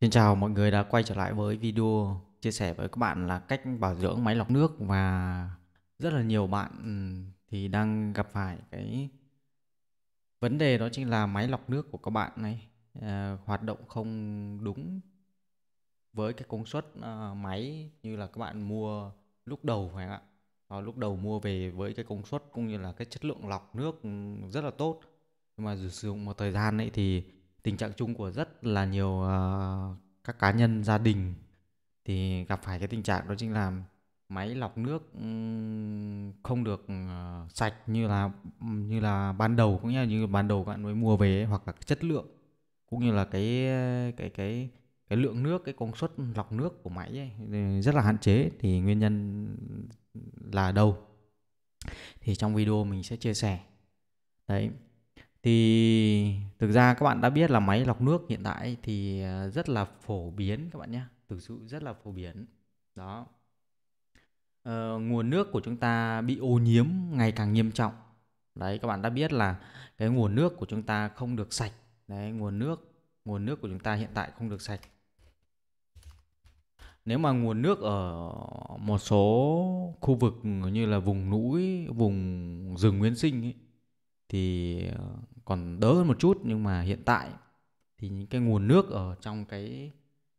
Xin chào mọi người đã quay trở lại với video chia sẻ với các bạn là cách bảo dưỡng máy lọc nước và rất là nhiều bạn ừ, thì đang gặp phải cái vấn đề đó chính là máy lọc nước của các bạn này uh, hoạt động không đúng với cái công suất uh, máy như là các bạn mua lúc đầu phải không ạ? Đó, ờ, lúc đầu mua về với cái công suất cũng như là cái chất lượng lọc nước ừ, rất là tốt nhưng mà sử dụng một thời gian ấy thì tình trạng chung của rất là nhiều uh, các cá nhân gia đình thì gặp phải cái tình trạng đó chính là máy lọc nước không được uh, sạch như là như là ban đầu cũng như là như ban đầu bạn mới mua về hoặc là chất lượng cũng như là cái cái cái cái lượng nước cái công suất lọc nước của máy ấy, rất là hạn chế thì nguyên nhân là đâu thì trong video mình sẽ chia sẻ đấy thì thực ra các bạn đã biết là máy lọc nước hiện tại thì ờ, rất là phổ biến các bạn nhé thực sự rất là phổ biến đó ờ, nguồn nước của chúng ta bị ô nhiễm ngày càng nghiêm trọng đấy các bạn đã biết là cái nguồn nước của chúng ta không được sạch đấy nguồn nước nguồn nước của chúng ta hiện tại không được sạch nếu mà nguồn nước ở một số khu vực như là vùng núi vùng rừng nguyên sinh ấy, thì ờ, còn đỡ hơn một chút nhưng mà hiện tại thì những cái nguồn nước ở trong cái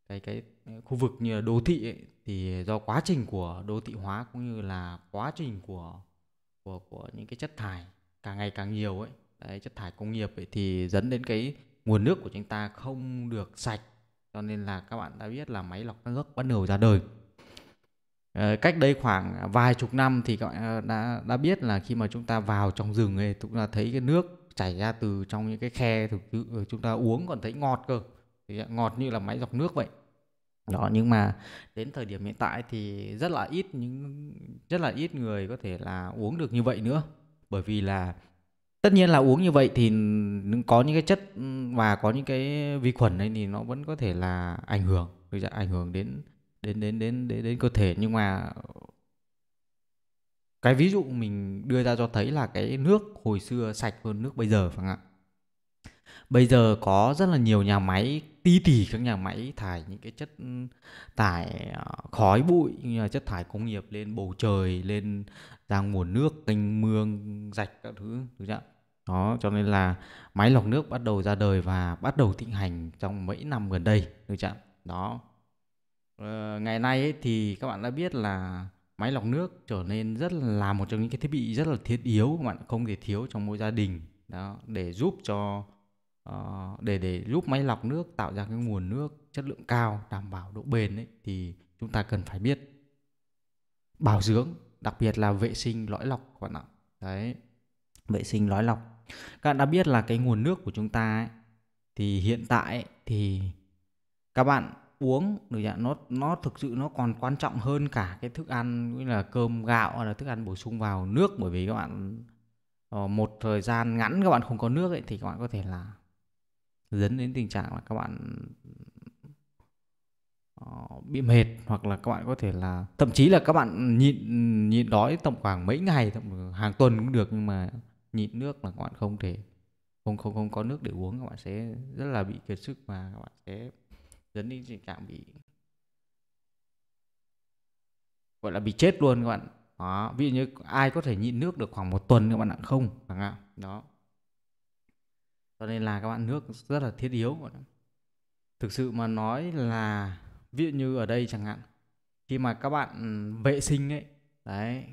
cái cái khu vực như là đô thị ấy, thì do quá trình của đô thị hóa cũng như là quá trình của của của những cái chất thải càng ngày càng nhiều ấy đấy, chất thải công nghiệp ấy, thì dẫn đến cái nguồn nước của chúng ta không được sạch cho nên là các bạn đã biết là máy lọc nước bắt đầu ra đời ờ, cách đây khoảng vài chục năm thì các bạn ờ, đã đã biết là khi mà chúng ta vào trong rừng thì chúng ta thấy cái nước chảy ra từ trong những cái khe thực tự chúng ta uống còn thấy ngọt cơ à, ngọt như là máy lọc nước vậy đó nhưng mà đến thời điểm hiện tại thì rất là ít những rất là ít người có thể là uống được như vậy nữa bởi vì là tất nhiên là uống như vậy thì có những cái chất và có những cái vi khuẩn đấy thì nó vẫn có thể là ảnh hưởng ảnh hưởng đến đến đến đến đến đến cơ thể nhưng mà cái ví dụ mình đưa ra cho thấy là cái nước hồi xưa sạch hơn nước bây giờ phải không ạ bây giờ có rất là nhiều nhà máy tí tỉ các nhà máy thải những cái chất thải à, khói bụi như là chất thải công nghiệp lên bầu trời lên ra nguồn nước kênh mương rạch các thứ đúng chưa đó cho nên là máy lọc nước bắt đầu ra đời và bắt đầu thịnh hành trong mấy năm gần đây được chưa đó ờ, ngày nay ấy thì các bạn đã biết là máy lọc nước trở nên rất là một trong những cái thiết bị rất là thiết yếu các bạn không thể thiếu trong mỗi gia đình đó để giúp cho uh, để để giúp máy lọc nước tạo ra cái nguồn nước chất lượng cao đảm bảo độ bền ấy, thì chúng ta cần phải biết bảo dưỡng đặc biệt là vệ sinh lõi lọc các bạn ạ đấy vệ sinh lõi lọc các bạn đã biết là cái nguồn nước của chúng ta ấy, thì hiện tại ấy, thì các bạn uống được dạ nó nó thực sự nó còn quan trọng hơn cả cái thức ăn như là cơm gạo hay là thức ăn bổ sung vào nước bởi vì các bạn ờ, một thời gian ngắn các bạn không có nước ấy, thì các bạn có thể là dẫn đến tình trạng là các bạn ờ, bị mệt hoặc là các bạn có thể là thậm chí là các bạn nhịn nhịn đói tầm khoảng mấy ngày hàng tuần cũng được nhưng mà nhịn nước là các bạn không thể không không không có nước để uống các bạn sẽ rất là bị kiệt sức và các bạn sẽ dẫn đến tình trạng bị gọi là bị chết luôn các bạn đó ví dụ như ai có thể nhịn nước được khoảng một tuần các bạn ạ không chẳng hạn đó cho nên là các bạn nước rất là thiết yếu thực sự mà nói là ví dụ như ở đây chẳng hạn khi mà các bạn ừ, vệ sinh ấy đấy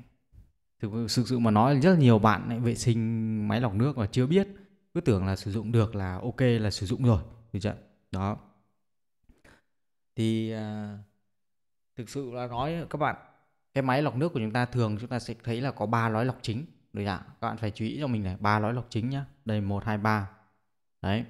thực sự mà nói rất là nhiều bạn ấy, vệ sinh máy lọc nước mà chưa biết cứ tưởng là sử dụng được là ok là sử dụng rồi được chưa đó thì à, thực sự là nói các bạn cái máy lọc nước của chúng ta thường chúng ta sẽ thấy là có ba lõi lọc chính được ạ các bạn phải chú ý cho mình này ba lõi lọc chính nhá đây một hai ba đấy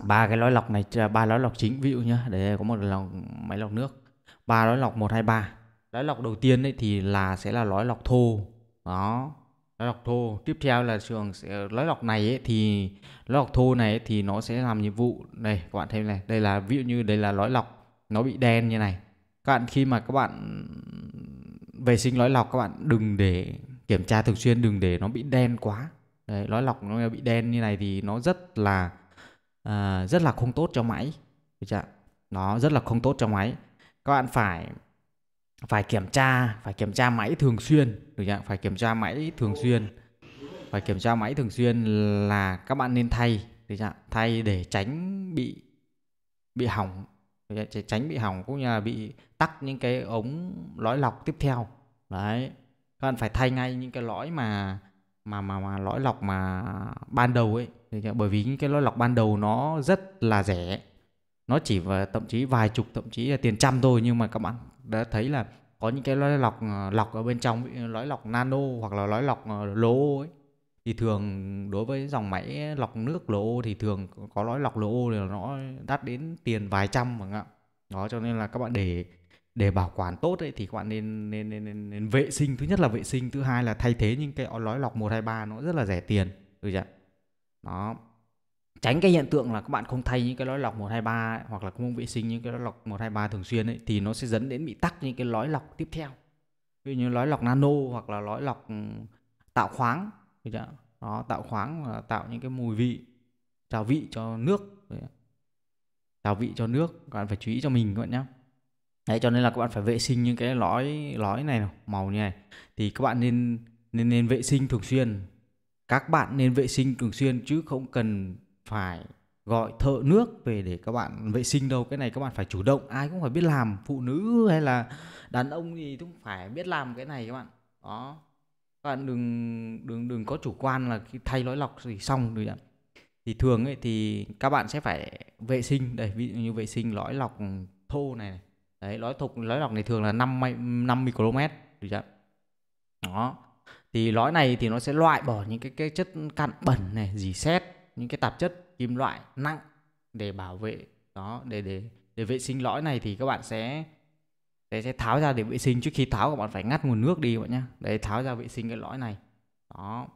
ba cái lõi lọc này à, ba lõi lọc chính ví dụ nhá để có một lọc máy lọc nước ba lõi lọc một hai ba lõi lọc đầu tiên đấy thì là sẽ là lõi lọc thô đó lõi lọc thô tiếp theo là trường sẽ lói lọc này ấy, thì lõi lọc thô này ấy, thì nó sẽ làm nhiệm vụ này các bạn thêm này đây là ví dụ như đây là lõi lọc nó bị đen như này các bạn khi mà các bạn vệ sinh lõi lọc các bạn đừng để kiểm tra thường xuyên đừng để nó bị đen quá Đấy, lõi lọc nó bị đen như này thì nó rất là uh, rất là không tốt cho máy được chưa? nó rất là không tốt cho máy các bạn phải phải kiểm tra phải kiểm tra máy thường xuyên được chưa? phải kiểm tra máy thường xuyên phải kiểm tra máy thường xuyên là các bạn nên thay được chưa? thay để tránh bị bị hỏng để tránh bị hỏng cũng như là bị tắc những cái ống lõi lọc tiếp theo đấy các bạn phải thay ngay những cái lõi mà mà mà, mà lõi lọc mà ban đầu ấy bởi vì những cái lõi lọc ban đầu nó rất là rẻ nó chỉ và thậm chí vài chục thậm chí là tiền trăm thôi nhưng mà các bạn đã thấy là có những cái lõi lọc ờ, lọc ở bên trong lõi lọc nano hoặc là lõi lọc ờ, lố ấy thì thường đối với dòng máy lọc nước LO thì thường có lõi lọc LO thì nó đắt đến tiền vài trăm mà ạ. Đó cho nên là các bạn để để bảo quản tốt ấy, thì các bạn nên nên, nên, nên nên vệ sinh thứ nhất là vệ sinh thứ hai là thay thế những cái lõi lọc 123 nó rất là rẻ tiền được chưa đó tránh cái hiện tượng là các bạn không thay những cái lõi lọc 123 hoặc là không vệ sinh những cái lõi lọc 123 thường xuyên ấy, thì nó sẽ dẫn đến bị tắc những cái lõi lọc tiếp theo ví dụ như lõi lọc nano hoặc là lõi lọc ừ, tạo khoáng được chưa? Đó, tạo khoáng và tạo những cái mùi vị trào vị cho nước trào vị cho nước các bạn phải chú ý cho mình các bạn nhé đấy cho nên là các bạn phải vệ sinh những cái lõi lõi này màu như này thì các bạn nên nên nên vệ sinh thường xuyên các bạn nên vệ sinh thường xuyên chứ không cần phải gọi thợ nước về để các bạn vệ sinh đâu cái này các bạn phải chủ động ai cũng phải biết làm phụ nữ hay là đàn ông thì cũng phải biết làm cái này các bạn đó các bạn đừng đừng đừng có chủ quan là khi thay lõi lọc thì xong rồi ạ thì thường ấy thì các bạn sẽ phải vệ sinh đây ví dụ như vệ sinh lõi lọc thô này, đấy lõi thục lõi lọc này thường là 5 5 km được chưa đó thì lõi này thì nó sẽ loại bỏ những cái cái chất cặn bẩn này dỉ xét những cái tạp chất kim loại nặng để bảo vệ đó để để để vệ sinh lõi này thì các bạn sẽ đấy sẽ tháo ra để vệ sinh trước khi tháo các bạn phải ngắt nguồn nước đi các bạn nhé đấy tháo ra vệ sinh cái lõi này đó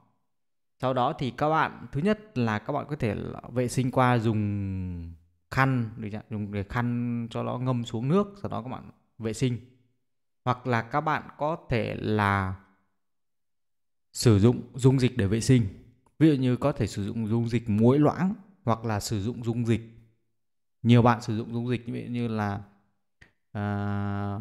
sau đó thì các bạn thứ nhất là các bạn có thể vệ sinh qua dùng khăn được chưa? dùng để khăn cho nó ngâm xuống nước sau đó các bạn vệ sinh hoặc là các bạn có thể là sử dụng dung dịch để vệ sinh ví dụ như có thể sử dụng dung dịch muối loãng hoặc là sử dụng dung dịch nhiều bạn sử dụng dung dịch như là uh, ờ,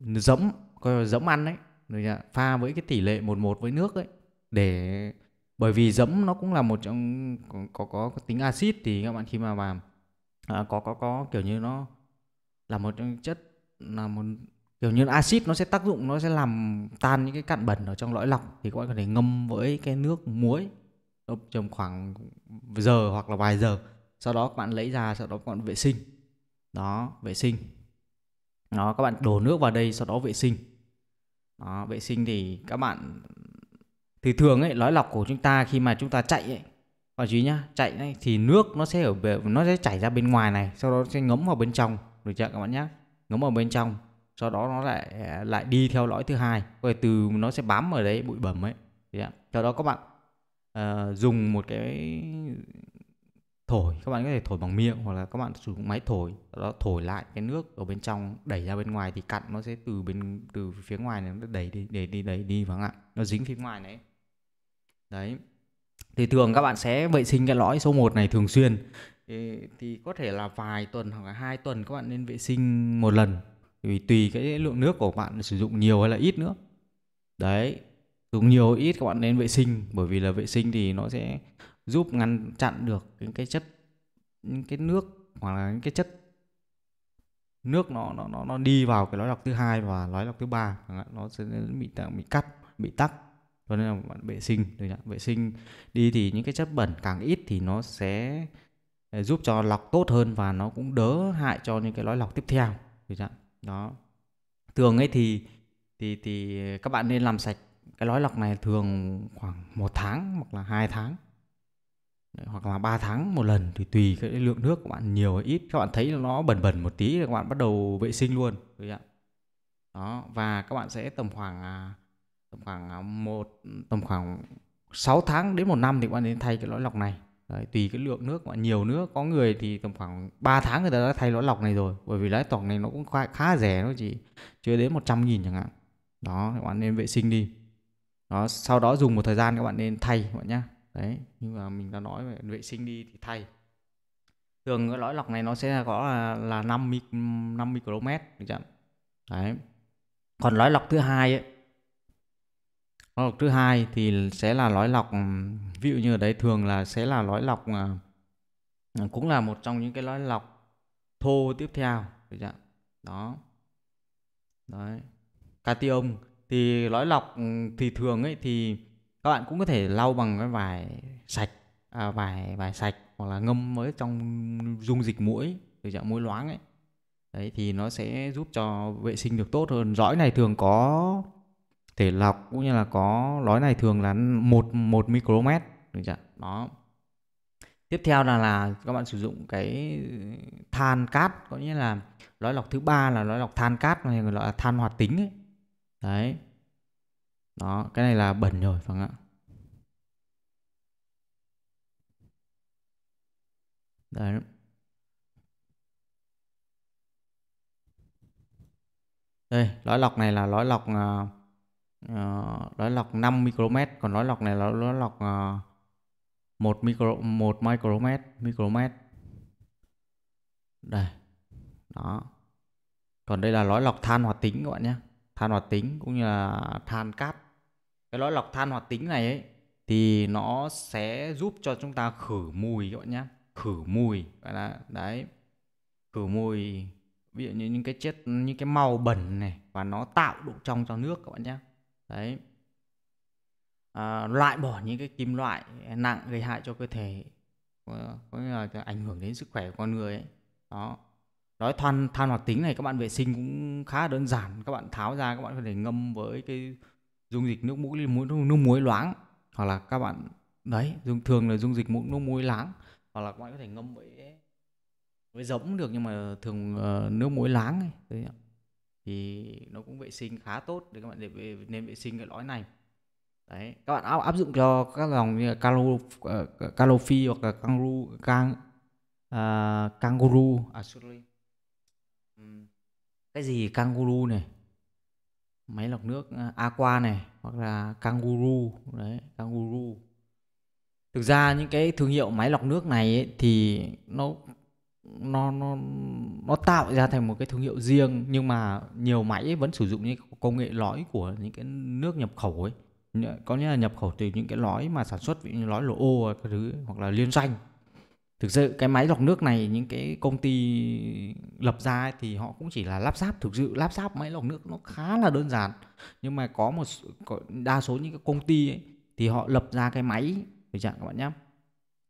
dẫm coi dẫm ăn đấy pha với cái tỷ lệ một một với nước ấy để bởi vì giấm nó cũng là một trong có có, có tính axit thì các bạn khi mà làm à, có có có kiểu như nó là một trong chất là một kiểu như axit nó sẽ tác dụng nó sẽ làm tan những cái cặn bẩn ở trong lõi lọc thì các bạn có thể ngâm với cái nước muối trong khoảng giờ hoặc là vài giờ sau đó các bạn lấy ra sau đó các bạn vệ sinh đó vệ sinh đó các bạn đổ nước vào đây sau đó vệ sinh đó, vệ sinh thì các bạn thì thường ấy lõi lọc của chúng ta khi mà chúng ta chạy ấy và chú nhá chạy ấy, thì nước nó sẽ ở bề, nó sẽ chảy ra bên ngoài này sau đó sẽ ngấm vào bên trong được chưa các bạn nhé ngấm vào bên trong sau đó nó lại lại đi theo lõi thứ hai rồi từ nó sẽ bám ở đấy bụi bẩm ấy được sau đó các bạn uh, dùng một cái thổi các bạn có thể thổi bằng miệng hoặc là các bạn sử dụng máy thổi đó thổi lại cái nước ở bên trong đẩy ra bên ngoài thì cặn nó sẽ từ bên từ phía ngoài này nó đẩy đi để đi đẩy đi phải không vâng ạ nó dính phía ngoài này đấy thì thường các bạn sẽ vệ sinh cái lõi số 1 này thường xuyên thì, thì có thể là vài tuần hoặc là hai tuần các bạn nên vệ sinh một lần vì tùy cái lượng nước của bạn sử dụng nhiều hay là ít nữa đấy dùng nhiều ít các bạn nên vệ sinh bởi vì là vệ sinh thì nó sẽ giúp ngăn chặn được những cái chất những cái nước hoặc là những cái chất nước nó nó nó, nó đi vào cái lõi lọc thứ hai và lõi lọc thứ ba nó sẽ bị bị cắt bị tắc cho nên là bạn vệ sinh được vệ sinh đi thì những cái chất bẩn càng ít thì nó sẽ ờ, giúp cho lọc tốt hơn và nó cũng đỡ hại cho những cái lõi lọc tiếp theo được chưa? đó thường ấy thì thì thì các bạn nên làm sạch cái lõi lọc này thường khoảng một tháng hoặc là hai tháng Đấy, hoặc là 3 tháng một lần thì tùy cái lượng nước của bạn nhiều hay ít các bạn thấy nó bẩn bẩn một tí thì các bạn bắt đầu vệ sinh luôn được ạ đó và các bạn sẽ tầm khoảng à, tầm khoảng à, một tầm khoảng 6 tháng đến một năm thì các bạn nên thay cái lõi lọc này Đấy, tùy cái lượng nước bạn nhiều nước có người thì tầm khoảng 3 tháng người ta đã thay lõi lọc này rồi bởi vì lõi lọc này nó cũng khá, khá rẻ nó chỉ chưa đến 100 nghìn chẳng hạn đó các bạn nên vệ sinh đi đó sau đó dùng một thời gian các bạn nên thay các bạn nhé đấy nhưng mà mình đã nói về vệ sinh đi thì thay thường cái lõi lọc này nó sẽ có là, là năm mic, 5 micromet được chưa? đấy còn lõi lọc thứ hai ấy lõi lọc thứ hai thì sẽ là lõi lọc ví dụ như ở đấy thường là sẽ là lõi lọc à, à, cũng là một trong những cái lõi lọc thô tiếp theo được chưa? đó đấy cation thì lõi lọc ừ, thì thường ấy thì các bạn cũng có thể lau bằng cái vải sạch à, vải vải sạch hoặc là ngâm mới trong dung dịch mũi từ dạng mũi loáng ấy đấy thì nó sẽ giúp cho vệ sinh được tốt hơn lõi này thường có thể lọc cũng như là có lõi này thường là một một micromet được chưa đó tiếp theo là là các bạn sử dụng cái than cát có nghĩa là lõi lọc thứ ba là lõi lọc than cát mà người gọi là than hoạt tính ấy đấy đó, cái này là bẩn rồi Phong ạ. Đấy. Đây, lõi lọc này là lõi lọc uh, lõi lọc 5 micromet, còn lõi lọc này là lõi lọc uh, à, 1 micro 1 micromet, micromet. Đây. Đó. Còn đây là lõi lọc than hoạt tính các bạn nhé. Than hoạt tính cũng như là than cát cái lõi lọc than hoạt tính này ấy thì nó sẽ giúp cho chúng ta khử mùi các bạn nhé khử mùi gọi là đấy khử mùi ví dụ như những cái chất những cái màu bẩn này và nó tạo độ trong cho nước các bạn nhé đấy à, loại bỏ những cái kim loại nặng gây hại cho cơ thể ờ, có nghĩa là ảnh hưởng đến sức khỏe của con người ấy đó đó than than hoạt tính này các bạn vệ sinh cũng khá đơn giản các bạn tháo ra các bạn có thể ngâm với cái dung dịch nước mũi nước muối loãng hoặc là các bạn đấy dùng thường là dung dịch mũi nước muối láng hoặc là các bạn có thể ngâm với với giống được nhưng mà thường uh, nước muối láng ấy, đấy thì nó cũng vệ sinh khá tốt để các bạn để về nên vệ sinh cái lõi này đấy các bạn áp, áp dụng cho các dòng như calo uh, ờ, calofi hoặc là kangaroo kang uh, kangaroo à sorry cái gì kangaroo này máy lọc nước à, aqua này hoặc là kangaroo đấy kangaroo thực ra những cái thương hiệu máy lọc nước này ấy, thì nó nó nó nó tạo ra thành một cái thương hiệu riêng nhưng mà nhiều máy ấy vẫn sử dụng những công nghệ lõi của những cái nước nhập khẩu ấy có nghĩa là nhập khẩu từ những cái lõi mà sản xuất như lõi lô ô cái thứ hoặc là liên doanh thực sự cái máy lọc nước này những cái công ty lập ra ấy, thì họ cũng chỉ là lắp ráp thực sự lắp ráp máy lọc nước nó khá là đơn giản nhưng mà có một có đa số những cái công ty ấy, thì họ lập ra cái máy phải chẳng các bạn nhé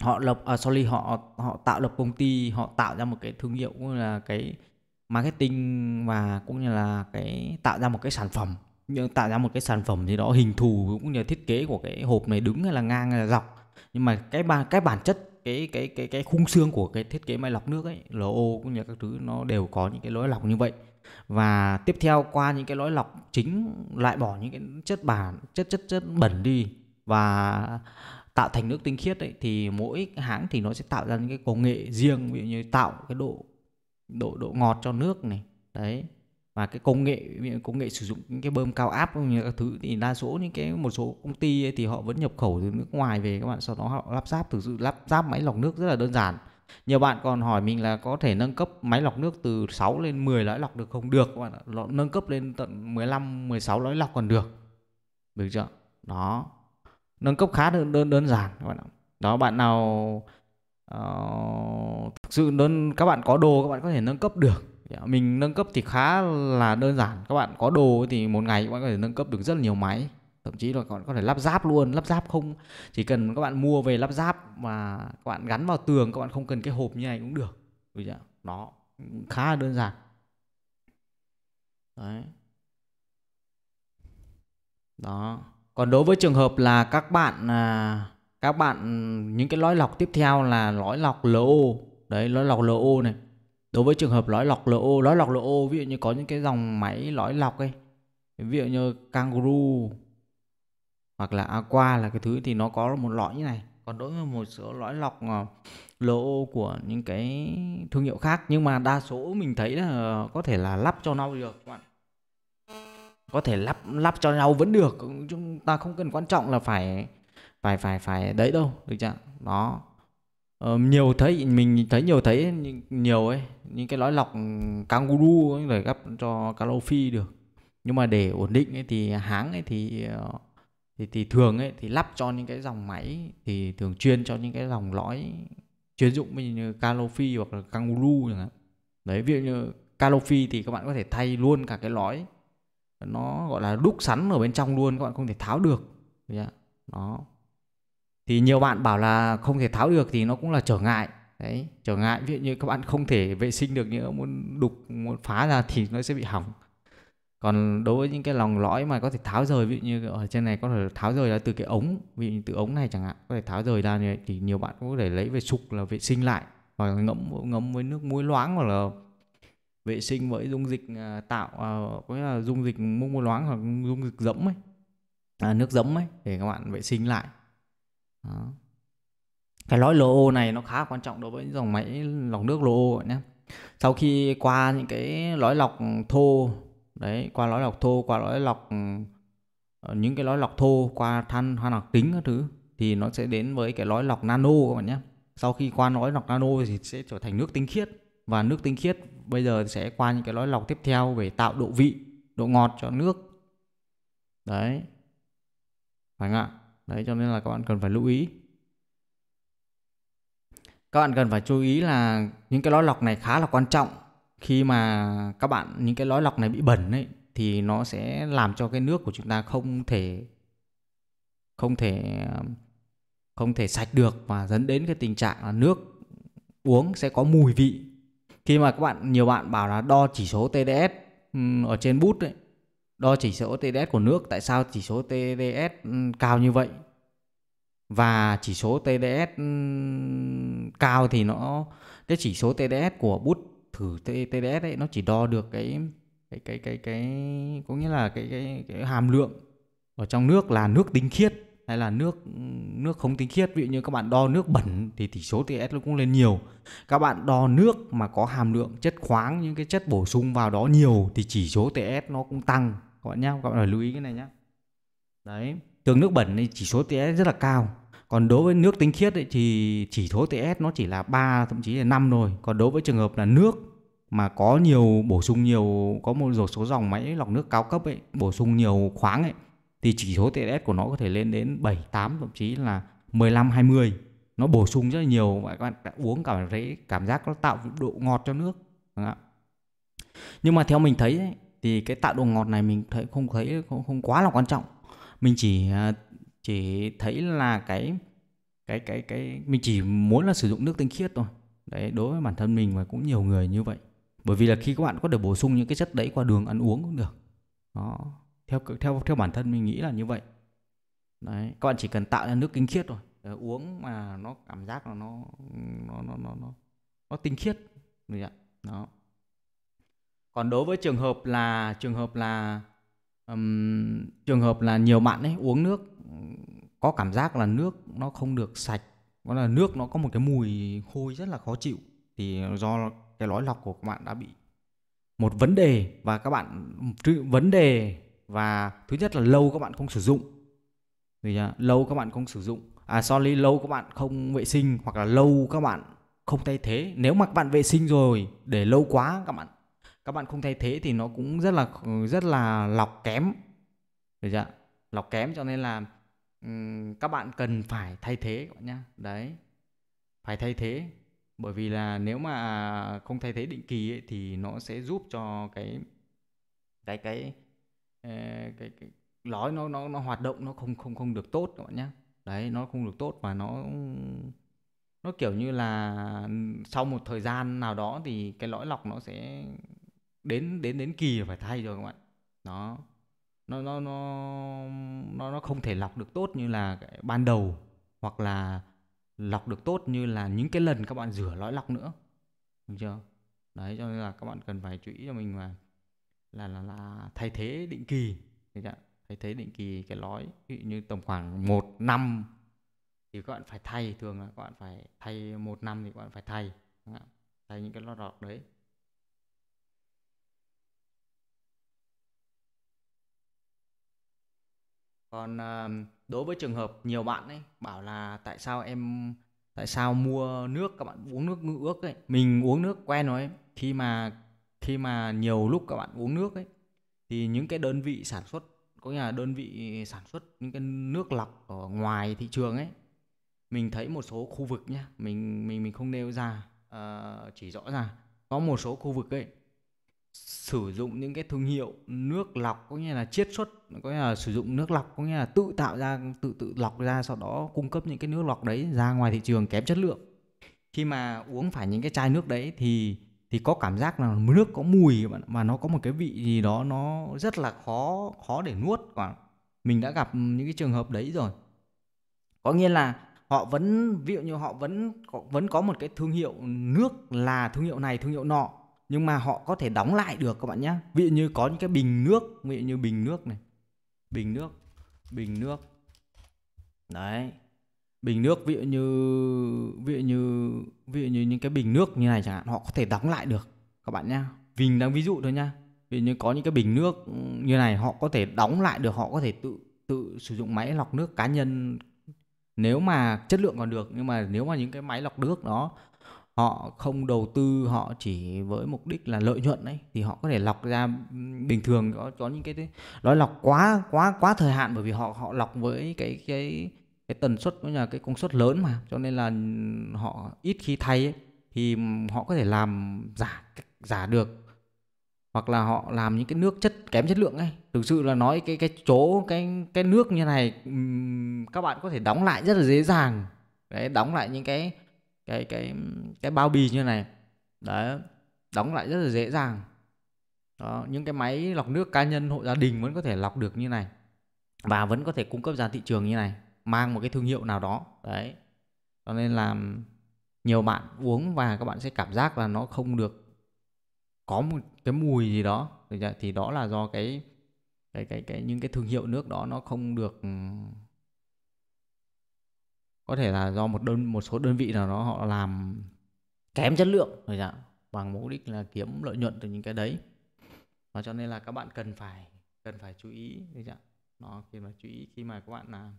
họ lập à, sorry họ họ tạo lập công ty họ tạo ra một cái thương hiệu cũng là cái marketing và cũng như là cái tạo ra một cái sản phẩm nhưng tạo ra một cái sản phẩm gì đó hình thù cũng như thiết kế của cái hộp này đứng hay là ngang hay là dọc nhưng mà cái ba cái bản chất cái cái cái cái khung xương của cái thiết kế máy lọc nước ấy LO cũng như các thứ nó đều có những cái lối lọc như vậy và tiếp theo qua những cái lối lọc chính loại bỏ những cái chất bản chất chất chất bẩn đi và tạo thành nước tinh khiết ấy, thì mỗi hãng thì nó sẽ tạo ra những cái công nghệ riêng ví dụ như tạo cái độ độ độ ngọt cho nước này đấy và cái công nghệ công nghệ sử dụng những cái bơm cao áp như các thứ thì đa số những cái một số công ty ấy, thì họ vẫn nhập khẩu từ nước ngoài về các bạn sau đó họ lắp ráp thực sự lắp ráp máy lọc nước rất là đơn giản nhiều bạn còn hỏi mình là có thể nâng cấp máy lọc nước từ 6 lên 10 lõi lọc được không được các bạn ạ nâng cấp lên tận 15 16 lõi lọc còn được được chưa đó nâng cấp khá đơn đơn, đơn giản các bạn ạ đó bạn nào uh, thực sự đơn các bạn có đồ các bạn có thể nâng cấp được Dạ, mình nâng cấp thì khá là đơn giản các bạn có đồ thì một ngày các bạn có thể nâng cấp được rất nhiều máy thậm chí là còn có thể lắp ráp luôn lắp ráp không chỉ cần các bạn mua về lắp ráp mà các bạn gắn vào tường các bạn không cần cái hộp như này cũng được bây giờ nó khá là đơn giản đấy đó còn đối với trường hợp là các bạn à, các bạn những cái lõi lọc tiếp theo là lõi lọc LO đấy lõi lọc LO này đối với trường hợp lõi lọc LO lõi lọc LO ví dụ như có những cái dòng máy lõi lọc ấy ví dụ như kangaroo hoặc là aqua là cái thứ thì nó có một lõi như này còn đối với một số lõi lọc ờ, LO của những cái thương hiệu khác nhưng mà đa số mình thấy là có thể là lắp cho nhau được các bạn có thể lắp lắp cho nhau vẫn được chúng ta không cần quan trọng là phải phải phải phải đấy đâu được chưa đó uh, nhiều thấy mình thấy nhiều thấy nhiều ấy những cái lõi lọc kanguru ấy để gấp cho cá được nhưng mà để ổn định ấy thì háng ấy thì ờ, thì thì thường ấy thì lắp cho những cái dòng máy thì thường chuyên cho những cái dòng lõi chuyên dụng như calofi hoặc là kanguru chẳng hạn đấy ví dụ như calofi thì các bạn có thể thay luôn cả cái lõi nó gọi là đúc sẵn ở bên trong luôn các bạn không thể tháo được dạ, đó thì nhiều bạn bảo là không thể tháo được thì nó cũng là trở ngại đấy trở ngại ví dụ như các bạn không thể vệ sinh được những muốn đục muốn phá ra thì nó sẽ bị hỏng còn đối với những cái lòng lõi mà có thể tháo rời ví dụ như ở trên này có thể tháo rời ra từ cái ống ví dụ như từ ống này chẳng hạn có thể tháo rời ra như vậy thì nhiều bạn cũng có thể lấy về sục là vệ sinh lại hoặc ngấm ngấm với nước muối loãng hoặc là vệ sinh với dung dịch à, tạo à, có là dung dịch muối loãng hoặc dung dịch dẫm ấy à, nước dẫm ấy để các bạn vệ sinh lại cái lõi LO này nó khá quan trọng đối với dòng máy lọc nước LO nhé. Sau khi qua những cái lõi lọc thô đấy, qua lõi lọc thô, qua lõi lọc ờ, những cái lõi lọc thô qua than hoa lọc tính các thứ thì nó sẽ đến với cái lõi lọc nano các bạn nhé. Sau khi qua lõi lọc nano thì sẽ trở thành nước tinh khiết và nước tinh khiết bây giờ sẽ qua những cái lõi lọc tiếp theo để tạo độ vị, độ ngọt cho nước. Đấy. Phải không ạ? đấy cho nên là các bạn cần phải lưu ý các bạn cần phải chú ý là những cái lõi lọc này khá là quan trọng khi mà các bạn những cái lõi lọc này bị bẩn ấy thì nó sẽ làm cho cái nước của chúng ta không thể không thể không thể sạch được và dẫn đến cái tình trạng là nước uống sẽ có mùi vị khi mà các bạn nhiều bạn bảo là đo chỉ số TDS ở trên bút ấy đo chỉ số TDS của nước tại sao chỉ số TDS ừ, cao như vậy và chỉ số TDS ừ, cao thì nó cái chỉ số TDS của bút thử TDS ấy nó chỉ đo được cái cái cái cái cái có nghĩa là cái, cái cái hàm lượng ở trong nước là nước tinh khiết hay là nước nước không tinh khiết ví dụ như các bạn đo nước bẩn thì tỷ số tds nó cũng lên nhiều các bạn đo nước mà có hàm lượng chất khoáng những cái chất bổ sung vào đó nhiều thì chỉ số tds nó cũng tăng các bạn nhé các bạn phải lưu ý cái này nhé đấy tường nước bẩn thì chỉ số TS rất là cao còn đối với nước tinh khiết ấy, thì chỉ số TS nó chỉ là 3 thậm chí là 5 thôi còn đối với trường hợp là nước mà có nhiều bổ sung nhiều có một dột số dòng máy lọc nước cao cấp ấy bổ sung nhiều khoáng ấy thì chỉ số TS của nó có thể lên đến 7 8 thậm chí là 15 20 nó bổ sung rất là nhiều và các bạn đã uống cảm thấy cảm giác nó tạo độ ngọt cho nước nhưng mà theo mình thấy thì cái tạo độ ngọt này mình thấy không thấy không, không quá là quan trọng mình chỉ à, chỉ thấy là cái cái cái cái mình chỉ muốn là sử dụng nước tinh khiết thôi đấy đối với bản thân mình và cũng nhiều người như vậy bởi vì là khi các bạn có thể bổ sung những cái chất đấy qua đường ăn uống cũng được đó theo theo theo bản thân mình nghĩ là như vậy đấy các bạn chỉ cần tạo ra nước tinh khiết rồi để uống mà nó cảm giác là nó nó nó nó nó, nó tinh khiết được ạ đó còn đối với trường hợp là trường hợp là um, trường hợp là nhiều bạn ấy uống nước có cảm giác là nước nó không được sạch có là nước nó có một cái mùi hôi rất là khó chịu thì do cái lõi lọc của các bạn đã bị một vấn đề và các bạn vấn đề và thứ nhất là lâu các bạn không sử dụng vì à, lâu các bạn không sử dụng à sorry lâu các bạn không vệ sinh hoặc là lâu các bạn không thay thế nếu mà các bạn vệ sinh rồi để lâu quá các bạn các bạn không thay thế thì nó cũng rất là ừ, rất là lọc kém được chưa lọc kém cho nên là um, các bạn cần phải thay thế các bạn nhá đấy phải thay thế bởi vì là nếu mà không thay thế định kỳ ấy, thì nó sẽ giúp cho cái cái cái cái, ờ, cái, cái lói nó nó nó hoạt động nó không không không được tốt các bạn nhá, đấy nó không được tốt và nó nó kiểu như là sau một thời gian nào đó thì cái lõi lọc nó sẽ đến đến đến kỳ phải thay rồi các bạn nó nó nó nó nó nó không thể lọc được tốt như là cái ban đầu hoặc là lọc được tốt như là những cái lần các bạn rửa lõi lọc nữa được chưa đấy cho nên là các bạn cần phải chú ý cho mình mà là là, là thay thế định kỳ chưa? thay thế định kỳ cái lõi ví dụ như tầm khoảng một năm thì các bạn phải thay thường là các bạn phải thay một năm thì các bạn phải thay thay những cái lót lọc đấy còn à, đối với trường hợp nhiều bạn ấy bảo là tại sao em tại sao mua nước các bạn uống nước ngự ước ấy mình uống nước quen rồi ấy. khi mà khi mà nhiều lúc các bạn uống nước ấy thì những cái đơn vị sản xuất có nhà đơn vị sản xuất những cái nước lọc ở ngoài thị trường ấy mình thấy một số khu vực nhá mình mình mình không nêu ra uh, chỉ rõ ra có một số khu vực ấy sử dụng những cái thương hiệu nước lọc có nghĩa là chiết xuất có nghĩa là sử dụng nước lọc có nghĩa là tự tạo ra tự tự lọc ra sau đó cung cấp những cái nước lọc đấy ra ngoài thị trường kém chất lượng khi mà uống phải những cái chai nước đấy thì thì có cảm giác là nước có mùi mà nó có một cái vị gì đó nó rất là khó khó để nuốt và mình đã gặp những cái trường hợp đấy rồi có nghĩa là họ vẫn ví dụ như họ vẫn vẫn có một cái thương hiệu nước là thương hiệu này thương hiệu nọ nhưng mà họ có thể đóng lại được các bạn nhé ví dụ như có những cái bình nước ví dụ như bình nước này bình nước bình nước đấy bình nước ví dụ như ví dụ như ví dụ như những cái bình nước như này chẳng hạn họ có thể đóng lại được các bạn nhé, mình đang ví dụ thôi nha ví dụ như có những cái bình nước như này họ có thể đóng lại được họ có thể tự tự sử dụng máy lọc nước cá nhân nếu mà chất lượng còn được nhưng mà nếu mà những cái máy lọc nước đó họ không đầu tư họ chỉ với mục đích là lợi nhuận ấy thì họ có thể lọc ra bình thường có có những cái nói lọc quá quá quá thời hạn bởi vì họ họ lọc với cái cái cái tần suất cũng là cái công suất lớn mà cho nên là họ ít khi thay ấy, thì họ có thể làm giả giả được hoặc là họ làm những cái nước chất kém chất lượng ấy thực sự là nói cái cái chỗ cái cái nước như này các bạn có thể đóng lại rất là dễ dàng đấy đóng lại những cái cái cái cái bao bì như này đấy đóng lại rất là dễ dàng đó, những cái máy lọc nước cá nhân hộ gia đình vẫn có thể lọc được như này và vẫn có thể cung cấp ra thị trường như này mang một cái thương hiệu nào đó đấy cho nên là nhiều bạn uống và các bạn sẽ cảm giác là nó không được có một cái mùi gì đó thì đó là do cái cái cái cái những cái thương hiệu nước đó nó không được có thể là do một đơn một số đơn vị nào đó họ làm kém chất lượng rồi dạ bằng mục đích là kiếm lợi nhuận từ những cái đấy và cho nên là các bạn cần phải cần phải chú ý rồi dạ nó khi mà chú ý khi mà các bạn là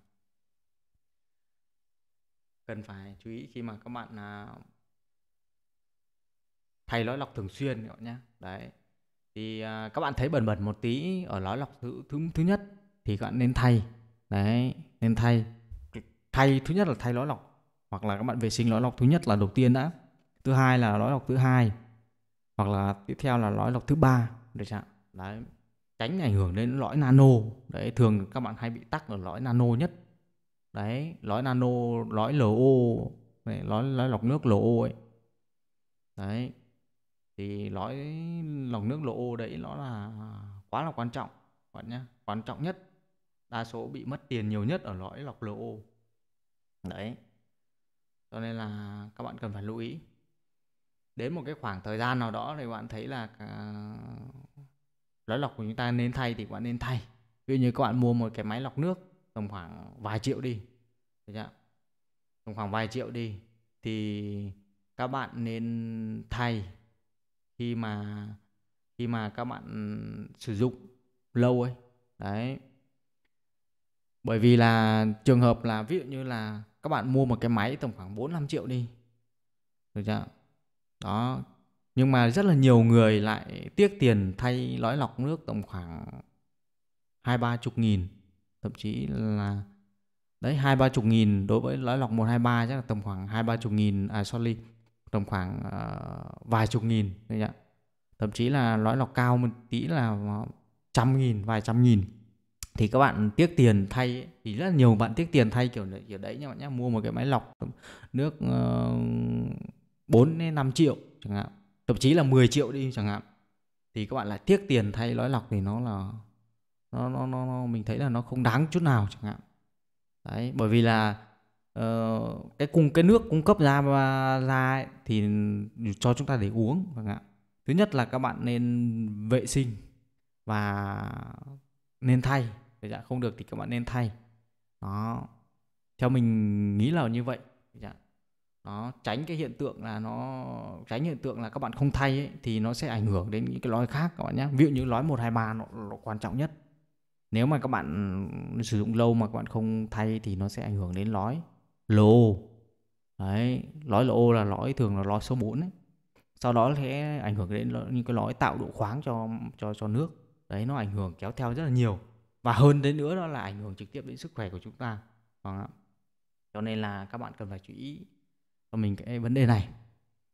cần phải chú ý khi mà các bạn là thay lõi lọc thường xuyên các nhé đấy thì à, các bạn thấy bẩn bẩn một tí ở lõi lọc thứ thứ thứ nhất thì các bạn nên thay đấy nên thay thay thứ nhất là thay lõi lọc hoặc là các bạn vệ sinh lõi lọc thứ nhất là đầu tiên đã thứ hai là lõi lọc thứ hai hoặc là tiếp theo là lõi lọc thứ ba được chưa đấy tránh ảnh hưởng đến lõi nano đấy thường các bạn hay bị tắc ở lõi nano nhất đấy lõi nano lõi lo này, lõi lõi lọc nước lo ấy đấy thì lõi lọc nước lo đấy nó là quá là quan trọng các bạn nhé quan trọng nhất đa số bị mất tiền nhiều nhất ở lõi lọc lo đấy cho nên là các bạn cần phải lưu ý đến một cái khoảng thời gian nào đó thì bạn thấy là à, lõi lọc của chúng ta nên thay thì bạn nên thay ví dụ như các bạn mua một cái máy lọc nước tầm khoảng vài triệu đi tầm khoảng vài triệu đi thì các bạn nên thay khi mà khi mà các bạn sử dụng lâu ấy đấy bởi vì là trường hợp là ví dụ như là các bạn mua một cái máy tầm khoảng 4 5 triệu đi. Được chưa? Đó. Nhưng mà rất là nhiều người lại tiếc tiền thay lõi lọc nước tầm khoảng hai ba chục nghìn thậm chí là đấy hai ba chục nghìn đối với lõi lọc một hai ba chắc là tầm khoảng hai ba chục nghìn à sorry tầm khoảng uh, vài chục nghìn thậm chí là lõi lọc cao một tí là ờ, trăm nghìn vài trăm nghìn thì các bạn tiếc tiền thay thì rất là nhiều bạn tiếc tiền thay kiểu kiểu đấy nha bạn nhé mua một cái máy lọc nước uh, ờ, 4 đến 5 triệu chẳng hạn thậm chí là 10 triệu đi chẳng hạn thì các bạn lại tiếc tiền thay lõi lọc thì nó là nó, nó nó nó mình thấy là nó không đáng chút nào chẳng hạn đấy bởi vì là uh, cái cung cái nước cung cấp ra ra ấy, thì cho chúng ta để uống chẳng hạn thứ nhất là các bạn nên vệ sinh và nên thay Dạ, dạ không được thì các bạn nên thay đó theo mình nghĩ là như vậy dạ nó tránh cái hiện tượng là nó tránh hiện tượng là các bạn không thay ấy, thì nó sẽ ảnh hưởng đến những cái lõi khác các bạn nhé ví dụ như lõi một hai ba nó, nó quan trọng nhất nếu mà các bạn sử dụng lâu mà các bạn không thay thì nó sẽ ảnh hưởng đến lõi lô đấy lõi lô là lõi thường là lõi số 4 ấy sau đó sẽ ảnh hưởng đến những cái lõi tạo độ khoáng cho cho cho nước đấy nó ảnh hưởng kéo theo rất là nhiều và hơn thế nữa đó là ảnh hưởng trực tiếp đến sức khỏe của chúng ta vâng cho nên là các bạn cần phải chú ý cho mình cái vấn đề này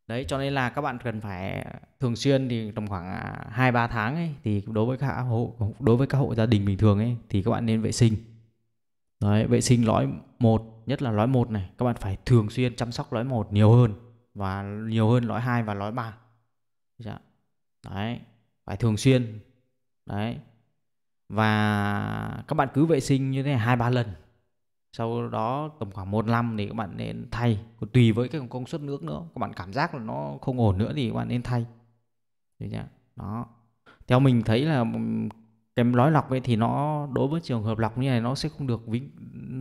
đấy cho nên là các bạn cần phải thường xuyên thì tầm khoảng 2 à, 3 tháng ấy thì đối với các hộ đối với các hộ gia đình bình thường ấy thì các bạn nên vệ sinh. Đấy, vệ sinh lõi một nhất là lõi một này, các bạn phải thường xuyên chăm sóc lõi một nhiều hơn và nhiều hơn lõi 2 và lõi 3. Dạ. Đấy, phải thường xuyên. Đấy, và các bạn cứ vệ sinh như thế hai ba lần sau đó tầm khoảng một năm thì các bạn nên thay tùy với cái công suất nước nữa các bạn cảm giác là nó không ổn nữa thì các bạn nên thay được chưa đó theo mình thấy là cái lói lọc ấy thì nó đối với trường hợp lọc như này nó sẽ không được vĩnh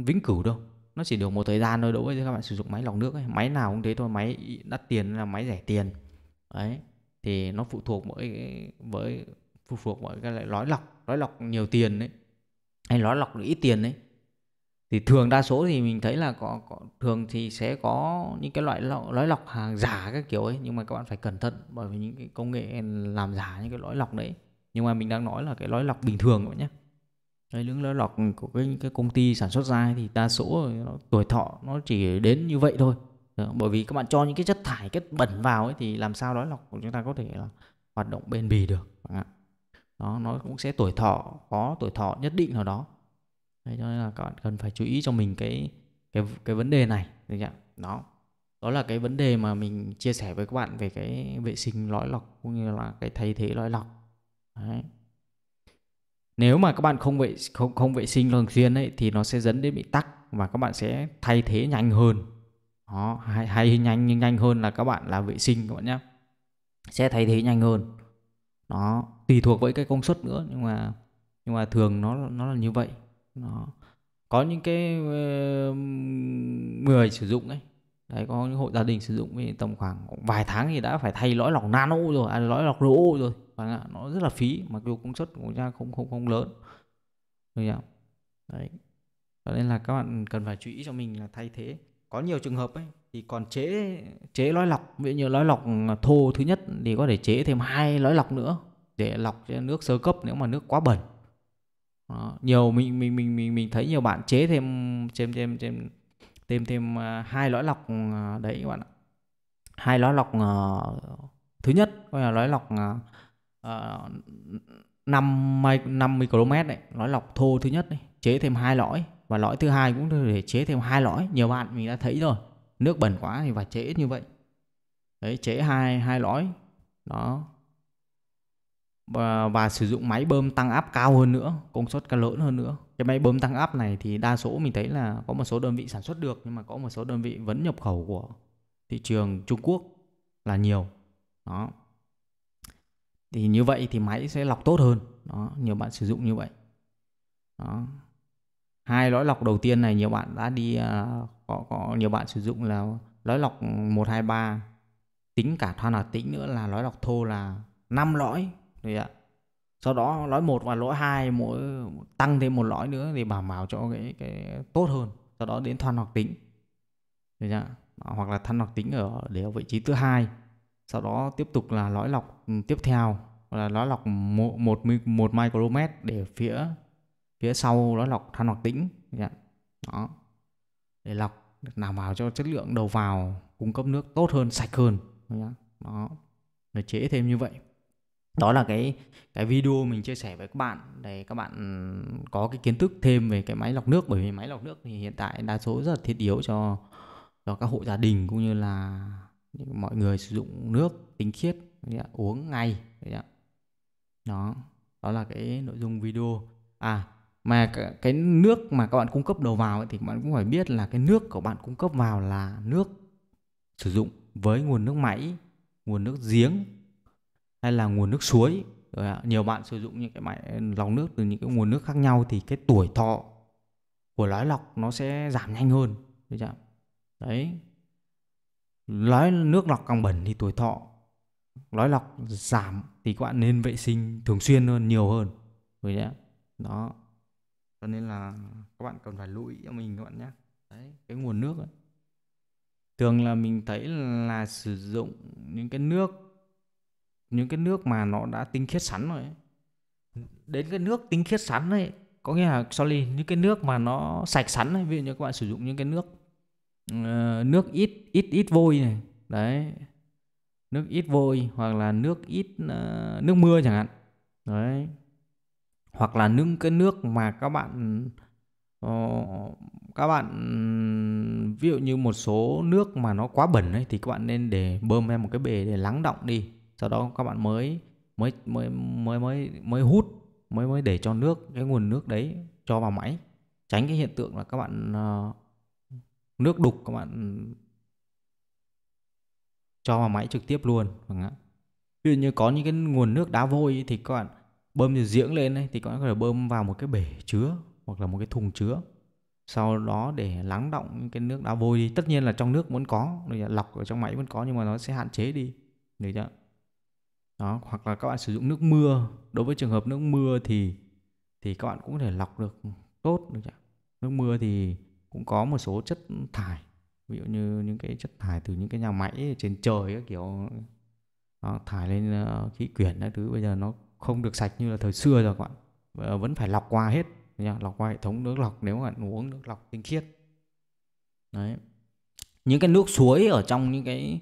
vĩnh cửu đâu nó chỉ được một thời gian thôi đối với các bạn sử dụng máy lọc nước ấy. máy nào cũng thế thôi máy đắt tiền là máy rẻ tiền đấy thì nó phụ thuộc mỗi với phụ thuộc mỗi cái loại lói lọc nó lọc nhiều tiền đấy hay nó lọc ít tiền đấy thì thường đa số thì mình thấy là có, có thường thì sẽ có những cái loại lõi lọc hàng giả các kiểu ấy nhưng mà các bạn phải cẩn thận bởi vì những cái công nghệ làm giả những cái lõi lọc đấy nhưng mà mình đang nói là cái lõi lọc bình thường các bạn nhé đây những lõi lọc của cái, cái công ty sản xuất ra thì đa số nó, tuổi thọ nó chỉ đến như vậy thôi ờ, bởi vì các bạn cho những cái chất thải cái bẩn vào ấy thì làm sao lõi lọc của chúng ta có thể là hoạt động bền bỉ được đó nó cũng sẽ tuổi thọ có tuổi thọ nhất định nào đó Đấy, cho nên là các bạn cần phải chú ý cho mình cái cái cái vấn đề này được chưa? đó đó là cái vấn đề mà mình chia sẻ với các bạn về cái vệ sinh lõi lọc cũng như là cái thay thế lõi lọc Đấy. nếu mà các bạn không vệ không không vệ sinh thường xuyên ấy thì nó sẽ dẫn đến bị tắc và các bạn sẽ thay thế nhanh hơn đó hay, hay nhanh nhanh hơn là các bạn là vệ sinh các bạn nhé sẽ thay thế nhanh hơn đó tùy thuộc với cái công suất nữa nhưng mà nhưng mà thường nó nó là như vậy nó có những cái ờ, người sử dụng ấy đấy có những hộ gia đình sử dụng thì tầm khoảng vài tháng thì đã phải thay lõi lọc nano rồi à, lõi lọc ro rồi và vâng nó rất là phí mặc dù công suất của ra không không không lớn được đấy cho nên là các bạn cần phải chú ý cho mình là thay thế có nhiều trường hợp ấy thì còn chế chế lõi lọc ví dụ như lõi lọc thô thứ nhất thì có thể chế thêm hai lõi lọc nữa để lọc nước sơ cấp nếu mà nước quá bẩn đó. nhiều mình mình mình mình mình thấy nhiều bạn chế thêm thêm thêm thêm thêm thêm à, hai lõi lọc à, đấy các bạn ạ hai lõi lọc uh, thứ nhất coi là lõi lọc uh, 50 5 km đấy lõi lọc thô thứ nhất đấy chế thêm hai lõi và lõi thứ hai cũng để chế thêm hai lõi nhiều bạn mình đã thấy rồi nước bẩn quá thì phải chế như vậy đấy chế hai hai lõi đó và, và sử dụng máy bơm tăng áp cao hơn nữa công suất cao lớn hơn nữa cái máy bơm tăng áp này thì đa số mình thấy là có một số đơn vị sản xuất được nhưng mà có một số đơn vị vẫn nhập khẩu của thị trường Trung Quốc là nhiều đó thì như vậy thì máy sẽ lọc tốt hơn đó nhiều bạn sử dụng như vậy đó hai lõi lọc đầu tiên này nhiều bạn đã đi uh, có có nhiều bạn sử dụng là lõi lọc 123 tính cả than hoạt tính nữa là lõi lọc thô là 5 lõi thì ạ sau đó lõi một và lõi hai mỗi tăng thêm một lõi nữa thì bảo bảo cho cái cái tốt hơn sau đó đến than hoạt tính được chưa? hoặc là than hoạt tính ở để ở vị trí thứ hai sau đó tiếp tục là lõi lọc ừ, tiếp theo là lõi lọc một một, một micromet để phía phía sau lõi lọc than hoạt tính đó để lọc đảm bảo cho chất lượng đầu vào cung cấp nước tốt hơn sạch hơn đó nó chế thêm như vậy đó là cái cái video mình chia sẻ với các bạn để các bạn có cái kiến thức thêm về cái máy lọc nước bởi vì máy lọc nước thì hiện tại đa số rất là thiết yếu cho cho các hộ gia đình cũng như là mọi người sử dụng nước tinh khiết uống ngay đó đó là cái nội dung video à mà cái nước mà các bạn cung cấp đầu vào ấy, thì các bạn cũng phải biết là cái nước của bạn cung cấp vào là nước sử dụng với nguồn nước máy nguồn nước giếng hay là nguồn nước suối rồi ạ. nhiều bạn sử dụng những cái máy lọc nước từ những cái nguồn nước khác nhau thì cái tuổi thọ của lõi lọc nó sẽ giảm nhanh hơn được chưa? đấy lõi nước lọc càng bẩn thì tuổi thọ lõi lọc giảm thì các bạn nên vệ sinh thường xuyên hơn nhiều hơn rồi nhé đó cho nên là các bạn cần phải lưu ý cho mình các bạn nhé đấy cái nguồn nước ấy. thường là mình thấy là sử dụng những cái nước những cái nước mà nó đã tinh khiết sẵn rồi đến cái nước tinh khiết sẵn ấy có nghĩa là sorry những cái nước mà nó sạch sẵn ấy. ví dụ như các bạn sử dụng những cái nước uh, nước ít ít ít vôi này đấy nước ít vôi hoặc là nước ít uh, nước mưa chẳng hạn đấy hoặc là những cái nước mà các bạn uh, các bạn ví dụ như một số nước mà nó quá bẩn ấy thì các bạn nên để bơm em một cái bể để lắng động đi sau đó các bạn mới mới mới mới mới mới hút mới mới để cho nước cái nguồn nước đấy cho vào máy tránh cái hiện tượng là các bạn uh, nước đục các bạn cho vào máy trực tiếp luôn vâng ví dụ như có những cái nguồn nước đá vôi thì các bạn bơm từ giếng lên ấy, thì các bạn có thể bơm vào một cái bể chứa hoặc là một cái thùng chứa sau đó để lắng động những cái nước đá vôi đi tất nhiên là trong nước vẫn có lọc ở trong máy vẫn có nhưng mà nó sẽ hạn chế đi được chưa đó hoặc là các bạn sử dụng nước mưa đối với trường hợp nước mưa thì thì các bạn cũng có thể lọc được tốt được chưa? nước mưa thì cũng có một số chất thải ví dụ như những cái chất thải từ những cái nhà máy trên trời các kiểu nó thải lên ờ, khí quyển các thứ bây giờ nó không được sạch như là thời xưa rồi các bạn vẫn phải lọc qua hết nha lọc qua hệ thống nước lọc nếu bạn uống nước lọc tinh khiết đấy những cái nước suối ở trong những cái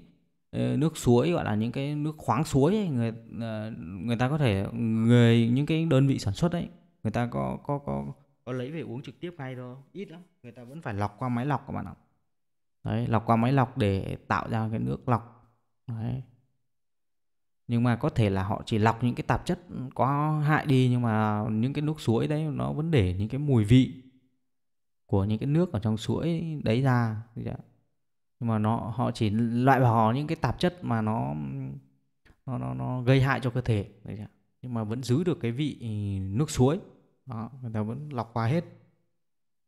Ờ, nước suối gọi là những cái nước khoáng suối ấy, người ờ, người ta có thể người những cái đơn vị sản xuất ấy người ta có có có có lấy về uống trực tiếp ngay thôi ít lắm người ta vẫn phải lọc qua máy lọc các bạn ạ đấy lọc qua máy lọc để tạo ra cái nước lọc đấy nhưng mà có thể là họ chỉ lọc những cái tạp chất có hại đi nhưng mà những cái nước suối đấy nó vẫn để những cái mùi vị của những cái nước ở trong suối đấy ra nhưng mà nó họ chỉ loại bỏ những cái tạp chất mà nó nó nó, nó gây hại cho cơ thể đấy nhưng mà vẫn giữ được cái vị nước suối đó, người ta vẫn lọc qua hết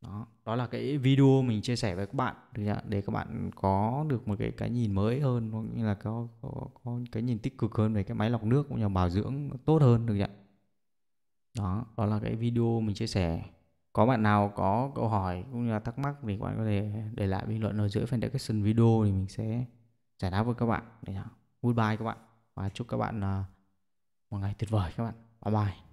đó đó là cái video mình chia sẻ với các bạn được chưa? để các bạn có được một cái cái nhìn mới hơn cũng như là có, có có cái nhìn tích cực hơn về cái máy lọc nước cũng như bảo dưỡng tốt hơn được chưa? đó đó là cái video mình chia sẻ có bạn nào có câu hỏi cũng như là thắc mắc thì các bạn có thể để lại bình luận ở dưới phần description video thì mình sẽ giải đáp với các bạn để nào goodbye các bạn và chúc các bạn à, một ngày tuyệt vời các bạn bye bye